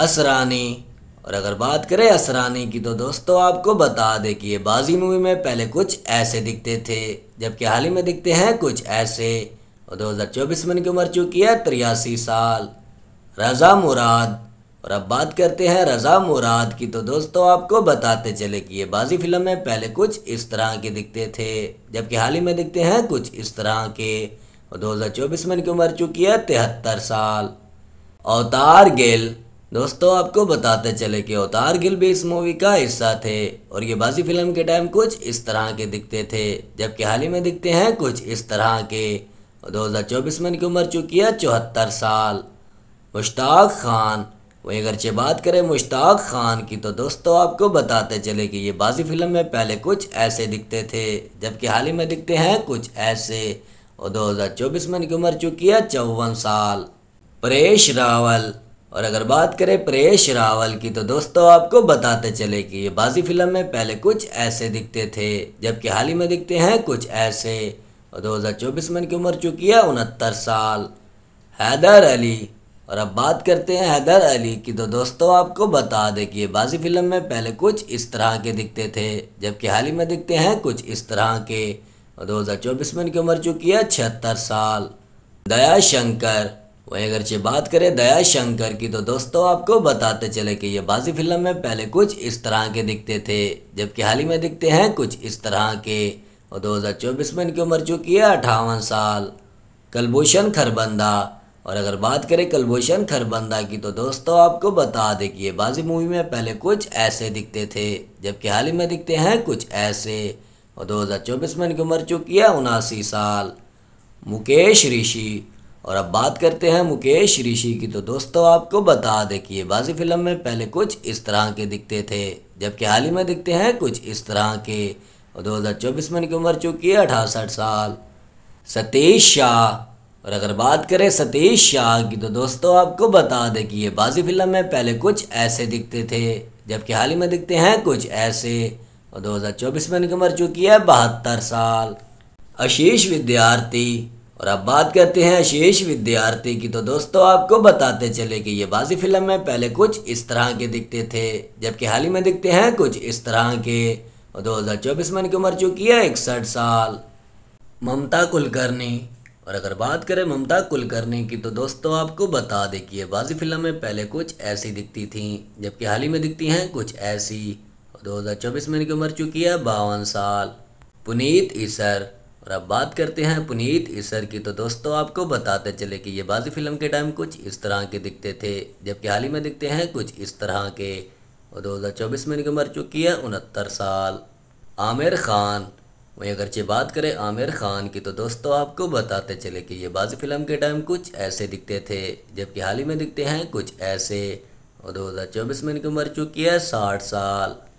असरानी और अगर बात करें असरानी की तो दोस्तों आपको बता दें कि ये बाजी मूवी में पहले कुछ ऐसे दिखते थे जबकि हाल ही में दिखते हैं कुछ ऐसे और 2024 में इनकी उम्र चुकी है तिरासी साल रज़ा मुराद और अब बात करते हैं रज़ा मुराद की तो दोस्तों आपको बताते चले कि ये बाजी फिल्म में पहले कुछ इस तरह के दिखते थे जबकि हाल ही में दिखते हैं कुछ इस तरह के और दो में इनकी उम्र चुकी है तिहत्तर साल अवतार गिल दोस्तों आपको बताते चले कि अवतार गिल भी इस मूवी का हिस्सा थे और ये बाजी फिल्म के टाइम कुछ इस तरह के दिखते थे जबकि हाल ही में दिखते हैं कुछ इस तरह के दो हज़ार चौबीस में इनकी उम्र चुकी है चौहत्तर साल मुश्ताक खान वहीं अगर अगरचे बात करें मुश्ताक खान की तो दोस्तों आपको बताते चले कि ये बाजी फिल्म में पहले कुछ ऐसे दिखते थे जबकि हाल ही में दिखते हैं कुछ ऐसे और 2024 में इनकी उम्र चुकी है चौवन साल परेश रावल और अगर बात करें प्रेश रावल की तो दोस्तों आपको बताते चले कि ये बाजी फिल्म में पहले कुछ ऐसे दिखते थे जबकि हाल ही में दिखते हैं कुछ ऐसे और 2024 में इनकी उम्र चुकी है उनहत्तर साल हैदर अली और अब बात करते हैं हैदर अली की तो दोस्तों आपको बता दें कि ये बाजी फिल्म में पहले कुछ इस तरह के दिखते थे जबकि हाल ही में दिखते हैं कुछ इस तरह के और चौबीस में इनकी उम्र चुकी है छिहत्तर साल दया शंकर वहीं अगरचे बात करें दया शंकर की तो दोस्तों आपको बताते चले कि ये बाजी फिल्म में पहले कुछ इस तरह के दिखते थे जबकि हाल ही में दिखते हैं कुछ इस तरह के और 2024 में इनकी उम्र चुकी है अठावन साल कलभूषण खरबंदा और अगर बात करें कलभूषण खरबंदा की तो दोस्तों आपको बता दें कि ये बाजी मूवी में पहले कुछ ऐसे दिखते थे जबकि हाल ही में दिखते हैं कुछ ऐसे और 2024 में इनकी उम्र चुकी है उनासी साल मुकेश ऋषि और अब बात करते हैं मुकेश ऋषि की तो दोस्तों आपको बता दें कि ये बाजी फिल्म में पहले कुछ इस तरह के दिखते थे जबकि हाल ही में दिखते हैं कुछ इस तरह के और चौबीस में इनकी उम्र चुकी है अठासठ साल सतीश शाह और अगर बात करें सतीश शाह की तो दोस्तों आपको बता दें कि ये बाजी फिल्म में पहले कुछ ऐसे दिखते थे जबकि हाल ही में दिखते हैं कुछ ऐसे और चौबीस में इनकी उम्र चुकी है बहत्तर साल आशीष विद्यार्थी और अब बात करते हैं शेष विद्यार्थी की तो दोस्तों आपको बताते चले कि ये बाजी फिल्म में पहले कुछ इस तरह के दिखते थे जबकि हाल ही में दिखते हैं कुछ इस तरह के और दो हज़ार चौबीस में इनकी उम्र चुकी है इकसठ साल ममता कुलकर्णी और अगर बात करें ममता कुलकर्णी की तो दोस्तों आपको बता दें कि ये बाजी फिल्म में पहले कुछ ऐसी दिखती थी जबकि हाल ही में दिखती हैं कुछ ऐसी और चौबीस में इनकी उम्र चुकी है बावन साल पुनीत ईसर और अब बात करते हैं पुनीत ईसर की तो दोस्तों आपको बताते चले कि ये बाजी फिल्म के टाइम कुछ इस तरह के दिखते थे जबकि हाल ही में दिखते हैं कुछ इस तरह के और 2024 में इनकी उम्र चुकी है उनहत्तर साल आमिर खान वहीं अगरचे बात करें आमिर खान की तो दोस्तों आपको बताते चले कि ये बाजी फिल्म के टाइम कुछ ऐसे दिखते थे जबकि हाल ही में दिखते हैं कुछ ऐसे और चौबीस में इनकी उम्र चुकी है साठ साल